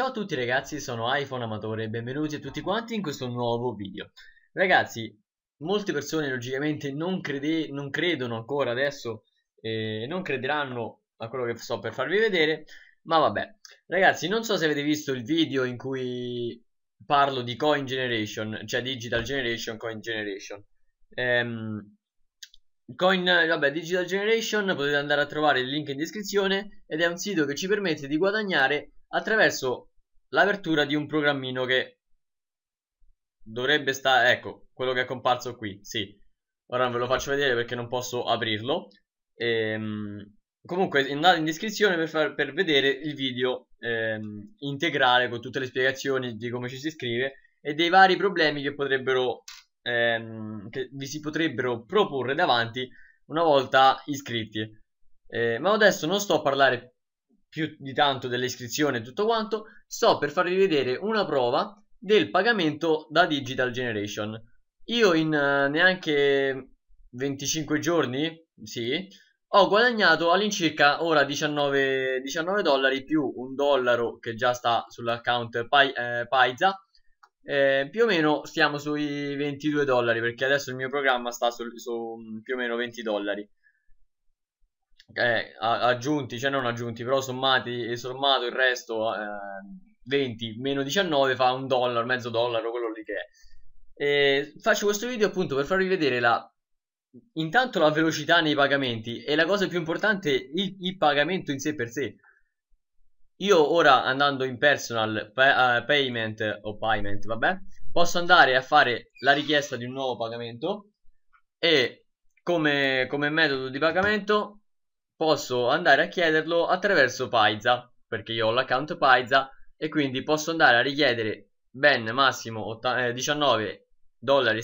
Ciao a tutti ragazzi, sono iPhone Amatore e benvenuti a tutti quanti in questo nuovo video. Ragazzi, molte persone logicamente non, crede non credono ancora adesso e eh, non crederanno a quello che sto per farvi vedere, ma vabbè. Ragazzi, non so se avete visto il video in cui parlo di Coin Generation, cioè Digital Generation, Coin Generation. Ehm, Coin, vabbè, Digital Generation potete andare a trovare il link in descrizione ed è un sito che ci permette di guadagnare attraverso l'apertura di un programmino che dovrebbe stare, ecco, quello che è comparso qui, sì. Ora non ve lo faccio vedere perché non posso aprirlo. Ehm, comunque andate in descrizione per, far, per vedere il video ehm, integrale con tutte le spiegazioni di come ci si scrive e dei vari problemi che potrebbero ehm, che vi si potrebbero proporre davanti una volta iscritti. Eh, ma adesso non sto a parlare più di tanto dell'iscrizione e tutto quanto, sto per farvi vedere una prova del pagamento da Digital Generation. Io in eh, neanche 25 giorni, sì, ho guadagnato all'incirca ora 19, 19, dollari più un dollaro che già sta sull'account Pai, eh, Paisa. Eh, più o meno stiamo sui 22 dollari perché adesso il mio programma sta su, su mm, più o meno 20 dollari eh, aggiunti, cioè non aggiunti, però sommati, e eh, sommato il resto, eh, 20 meno 19 fa un dollaro, mezzo dollaro, quello lì che è. E faccio questo video appunto per farvi vedere la, intanto la velocità nei pagamenti e la cosa più importante, il, il pagamento in sé per sé. Io ora andando in personal pay, uh, eh, payment o payment, vabbè, posso andare a fare la richiesta di un nuovo pagamento e come, come metodo di pagamento posso andare a chiederlo attraverso Paiza, perché io ho l'account Paiza e quindi posso andare a richiedere ben massimo 19,65 eh, dollari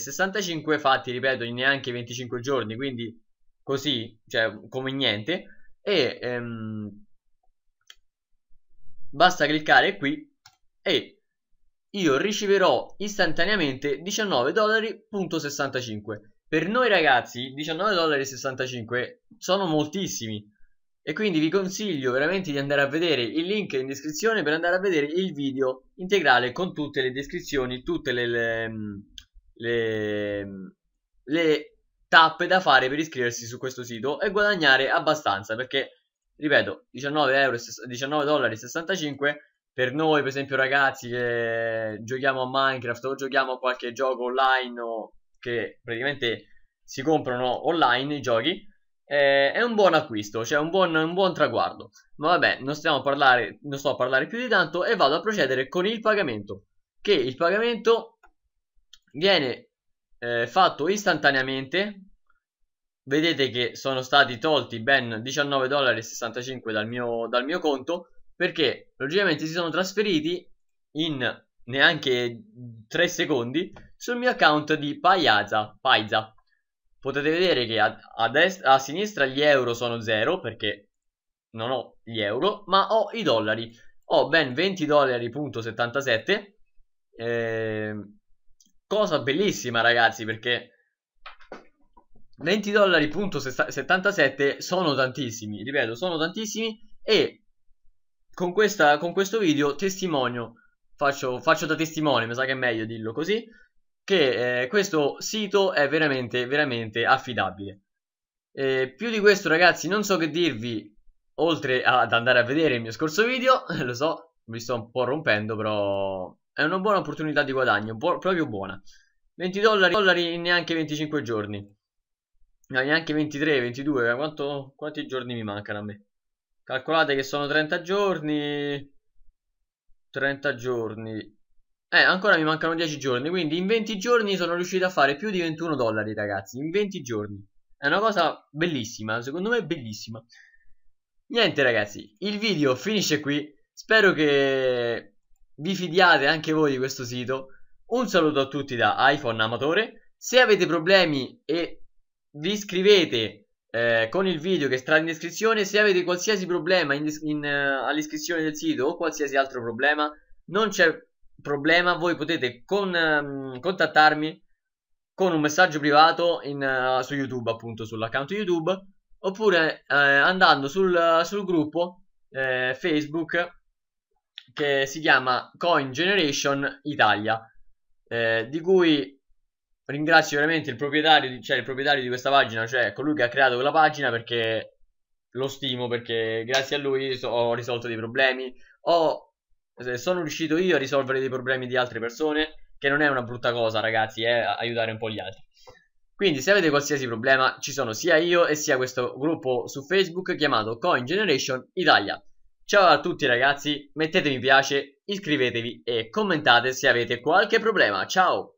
fatti, ripeto, in neanche 25 giorni, quindi così, cioè come niente e ehm, basta cliccare qui e io riceverò istantaneamente 19,65 dollari per noi ragazzi 19,65$ sono moltissimi e quindi vi consiglio veramente di andare a vedere il link in descrizione per andare a vedere il video integrale con tutte le descrizioni, tutte le, le, mm, le, mm, le tappe da fare per iscriversi su questo sito e guadagnare abbastanza perché ripeto 19,65 19 per noi per esempio ragazzi che giochiamo a Minecraft o giochiamo a qualche gioco online o che praticamente si comprano online i giochi, eh, è un buon acquisto, cioè un buon, un buon traguardo. Ma vabbè, non, stiamo a parlare, non sto a parlare più di tanto e vado a procedere con il pagamento. Che il pagamento viene eh, fatto istantaneamente. Vedete che sono stati tolti ben 19,65 dal mio, dal mio conto perché logicamente si sono trasferiti in neanche 3 secondi sul mio account di Paiaza, Paiza. Potete vedere che a, a, destra, a sinistra gli euro sono 0 perché non ho gli euro, ma ho i dollari. Ho ben 20 dollari.77. Eh, cosa bellissima ragazzi perché 20 dollari.77 sono tantissimi, ripeto, sono tantissimi e con, questa, con questo video testimonio, faccio, faccio da testimone, mi sa che è meglio dirlo così, che eh, questo sito è veramente, veramente affidabile. Eh, più di questo ragazzi non so che dirvi, oltre ad andare a vedere il mio scorso video, lo so, mi sto un po' rompendo, però è una buona opportunità di guadagno, bu proprio buona. 20 dollari, dollari, in neanche 25 giorni. No, neanche 23, 22, eh, quanto, quanti giorni mi mancano a me? Calcolate che sono 30 giorni, 30 giorni, eh, ancora mi mancano 10 giorni, quindi in 20 giorni sono riuscito a fare più di 21 dollari, ragazzi, in 20 giorni. È una cosa bellissima, secondo me bellissima. Niente ragazzi, il video finisce qui, spero che vi fidiate anche voi di questo sito. Un saluto a tutti da iPhone Amatore, se avete problemi e vi iscrivete eh, con il video che sta in descrizione, se avete qualsiasi problema in, in, uh, all'iscrizione del sito o qualsiasi altro problema, non c'è problema voi potete con, um, contattarmi con un messaggio privato in, uh, su YouTube, appunto sull'account YouTube, oppure eh, andando sul, sul gruppo eh, Facebook che si chiama Coin Generation Italia, eh, di cui ringrazio veramente il proprietario, di, cioè il proprietario di questa pagina, cioè colui che ha creato quella pagina perché lo stimo, perché grazie a lui so, ho risolto dei problemi, ho sono riuscito io a risolvere dei problemi di altre persone, che non è una brutta cosa, ragazzi, è eh, aiutare un po' gli altri. Quindi se avete qualsiasi problema ci sono sia io e sia questo gruppo su Facebook chiamato Coin Generation Italia. Ciao a tutti ragazzi, mettete mi piace, iscrivetevi e commentate se avete qualche problema. Ciao!